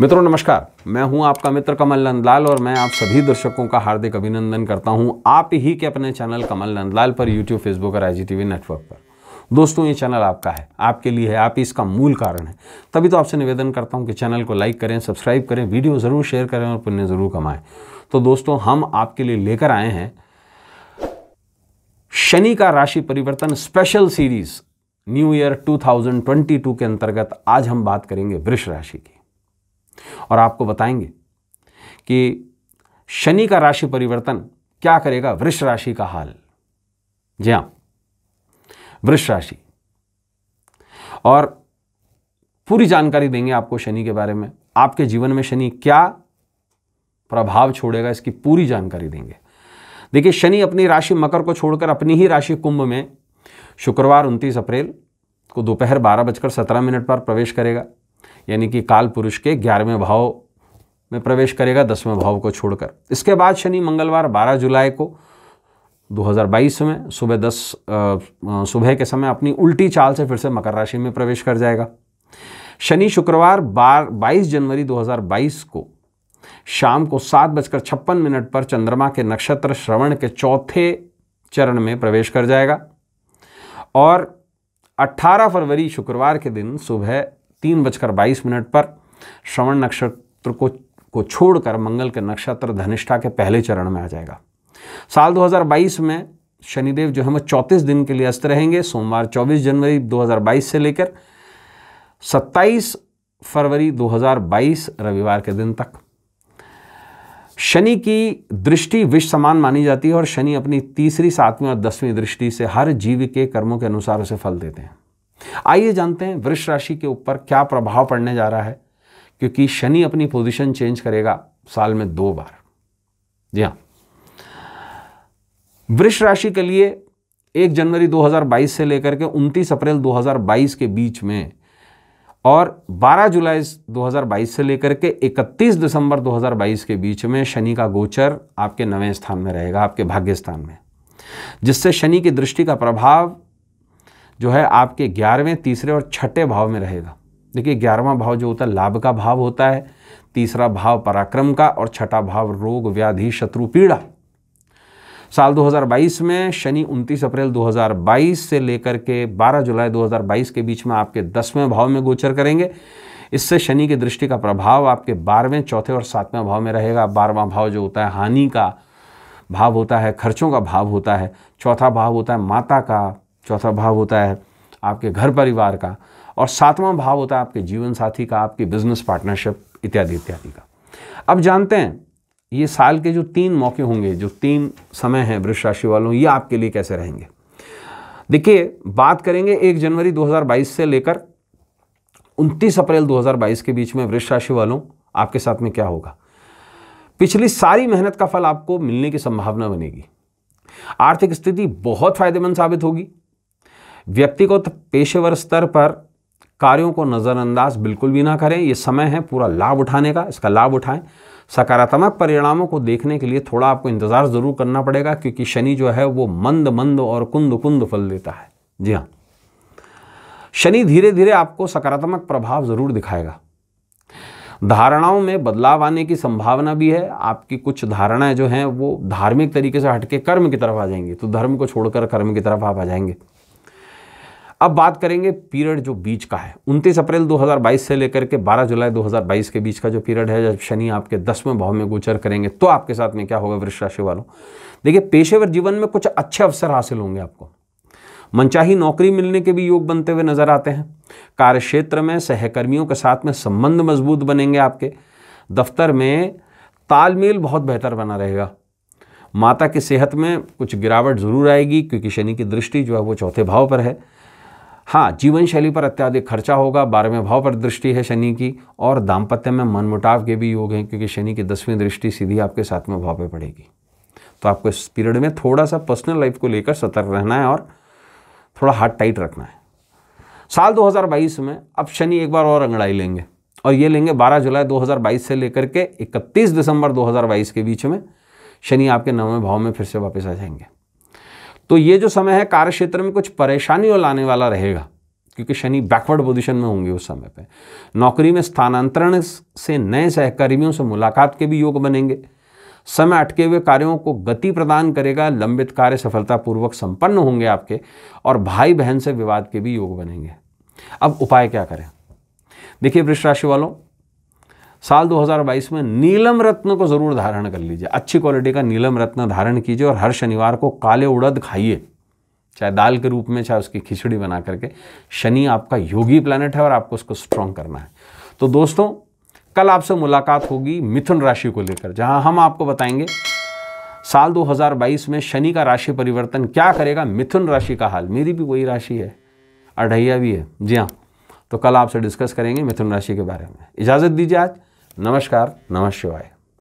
मित्रों नमस्कार मैं हूं आपका मित्र कमल नंदलाल और मैं आप सभी दर्शकों का हार्दिक अभिनंदन करता हूं आप ही के अपने चैनल कमल नंदलाल पर यूट्यूब फेसबुक और आई नेटवर्क पर दोस्तों ये चैनल आपका है आपके लिए है आप ही इसका मूल कारण है तभी तो आपसे निवेदन करता हूं कि चैनल को लाइक करें सब्सक्राइब करें वीडियो ज़रूर शेयर करें और पुण्य ज़रूर कमाएं तो दोस्तों हम आपके लिए लेकर आए हैं शनि का राशि परिवर्तन स्पेशल सीरीज़ न्यू ईयर 2022 के अंतर्गत आज हम बात करेंगे वृष राशि की और आपको बताएंगे कि शनि का राशि परिवर्तन क्या करेगा वृष राशि का हाल जी हाँ वृष राशि और पूरी जानकारी देंगे आपको शनि के बारे में आपके जीवन में शनि क्या प्रभाव छोड़ेगा इसकी पूरी जानकारी देंगे देखिए शनि अपनी राशि मकर को छोड़कर अपनी ही राशि कुंभ में शुक्रवार 29 अप्रैल को दोपहर बारह बजकर सत्रह मिनट पर प्रवेश करेगा यानी कि काल पुरुष के ग्यारहवें भाव में प्रवेश करेगा दसवें भाव को छोड़कर इसके बाद शनि मंगलवार 12 जुलाई को 2022 में सुबह 10 सुबह के समय अपनी उल्टी चाल से फिर से मकर राशि में प्रवेश कर जाएगा शनि शुक्रवार बार बाईस जनवरी 2022 को शाम को सात बजकर छप्पन मिनट पर चंद्रमा के नक्षत्र श्रवण के चौथे चरण में प्रवेश कर जाएगा और 18 फरवरी शुक्रवार के दिन सुबह तीन बजकर बाईस मिनट पर श्रवण नक्षत्र को को छोड़कर मंगल के नक्षत्र धनिष्ठा के पहले चरण में आ जाएगा साल 2022 में शनिदेव जो है वो चौंतीस दिन के लिए अस्त रहेंगे सोमवार 24 जनवरी 2022 से लेकर 27 फरवरी 2022 रविवार के दिन तक शनि की दृष्टि विश्व समान मानी जाती है और शनि अपनी तीसरी सातवीं और दसवीं दृष्टि से हर जीव के कर्मों के अनुसार उसे फल देते हैं आइए जानते हैं वृक्ष राशि के ऊपर क्या प्रभाव पड़ने जा रहा है क्योंकि शनि अपनी पोजीशन चेंज करेगा साल में दो बार जी हाँ वृक्ष राशि के लिए एक जनवरी 2022 से लेकर के 29 अप्रैल 2022 के बीच में और 12 जुलाई 2022 से लेकर के 31 दिसंबर 2022 के बीच में शनि का गोचर आपके नवें स्थान में रहेगा आपके भाग्य स्थान में जिससे शनि की दृष्टि का प्रभाव जो है आपके ग्यारहवें तीसरे और छठे भाव में रहेगा देखिए ग्यारहवा भाव जो होता है लाभ का भाव होता है तीसरा भाव पराक्रम का और छठा भाव रोग व्याधि शत्रु पीड़ा साल 2022 में शनि 29 अप्रैल 2022 से लेकर के 12 जुलाई 2022 के बीच में आपके दसवें भाव में गोचर करेंगे इससे शनि की दृष्टि का प्रभाव आपके बारहवें चौथे और सातवें भाव में रहेगा बारहवा भाव जो होता है हानि का भाव होता है खर्चों का भाव होता है चौथा भाव होता है माता का चौथा भाव होता है आपके घर परिवार का और सातवां भाव होता है आपके जीवन साथी का आपकी बिजनेस पार्टनरशिप इत्यादि इत्यादि का अब जानते हैं ये साल के जो तीन मौके होंगे जो तीन समय हैं वृक्ष राशि वालों ये आपके लिए कैसे रहेंगे देखिए बात करेंगे एक जनवरी 2022 से लेकर 29 अप्रैल 2022 के बीच में वृक्ष राशि वालों आपके साथ में क्या होगा पिछली सारी मेहनत का फल आपको मिलने की संभावना बनेगी आर्थिक स्थिति बहुत फायदेमंद साबित होगी व्यक्तिगत पेशेवर स्तर पर कार्यों को नज़रअंदाज बिल्कुल भी ना करें यह समय है पूरा लाभ उठाने का इसका लाभ उठाएं सकारात्मक परिणामों को देखने के लिए थोड़ा आपको इंतज़ार ज़रूर करना पड़ेगा क्योंकि शनि जो है वो मंद मंद और कुंद कुंद फल देता है जी हाँ शनि धीरे धीरे आपको सकारात्मक प्रभाव ज़रूर दिखाएगा धारणाओं में बदलाव आने की संभावना भी है आपकी कुछ धारणाएं जो हैं वो धार्मिक तरीके से हटके कर्म की तरफ आ जाएंगी तो धर्म को छोड़कर कर्म की तरफ आप आ जाएंगे अब बात करेंगे पीरियड जो बीच का है उनतीस अप्रैल 2022 से लेकर के 12 जुलाई 2022 के बीच का जो पीरियड है जब शनि आपके दसवें भाव में गोचर करेंगे तो आपके साथ में क्या होगा वृक्ष राशि वालों देखिए पेशेवर जीवन में कुछ अच्छे अवसर हासिल होंगे आपको मनचाही नौकरी मिलने के भी योग बनते हुए नजर आते हैं कार्य क्षेत्र में सहकर्मियों के साथ में संबंध मजबूत बनेंगे आपके दफ्तर में तालमेल बहुत बेहतर बना रहेगा माता की सेहत में कुछ गिरावट ज़रूर आएगी क्योंकि शनि की दृष्टि जो है वो चौथे भाव पर है हाँ जीवन शैली पर अत्याधिक खर्चा होगा बारहवें भाव पर दृष्टि है शनि की और दाम्पत्य में मनमुटाव के भी योग हैं क्योंकि शनि की दसवीं दृष्टि सीधी आपके सातवें भाव पर पड़ेगी तो आपको इस पीरियड में थोड़ा सा पर्सनल लाइफ को लेकर सतर्क रहना है और थोड़ा हाथ टाइट रखना है साल 2022 में अब शनि एक बार और अंगड़ाई लेंगे और ये लेंगे 12 जुलाई 2022 से लेकर के 31 दिसंबर 2022 के बीच में शनि आपके नवमें भाव में फिर से वापस आ जाएंगे तो ये जो समय है कार्य क्षेत्र में कुछ परेशानियों लाने वाला रहेगा क्योंकि शनि बैकवर्ड पोजीशन में होंगे उस समय पे नौकरी में स्थानांतरण से नए सहकर्मियों से मुलाकात के भी योग बनेंगे समय अटके हुए कार्यों को गति प्रदान करेगा लंबित कार्य सफलतापूर्वक संपन्न होंगे आपके और भाई बहन से विवाद के भी योग बनेंगे अब उपाय क्या करें देखिए वृक्ष राशि वालों साल 2022 में नीलम रत्न को ज़रूर धारण कर लीजिए अच्छी क्वालिटी का नीलम रत्न धारण कीजिए और हर शनिवार को काले उड़द खाइए चाहे दाल के रूप में चाहे उसकी खिचड़ी बना करके शनि आपका योगी प्लानट है और आपको उसको स्ट्रॉन्ग करना है तो दोस्तों कल आपसे मुलाकात होगी मिथुन राशि को लेकर जहां हम आपको बताएंगे साल 2022 में शनि का राशि परिवर्तन क्या करेगा मिथुन राशि का हाल मेरी भी वही राशि है अढ़ैया भी है जी हाँ तो कल आपसे डिस्कस करेंगे मिथुन राशि के बारे में इजाज़त दीजिए आज नमस्कार नमः शिवाय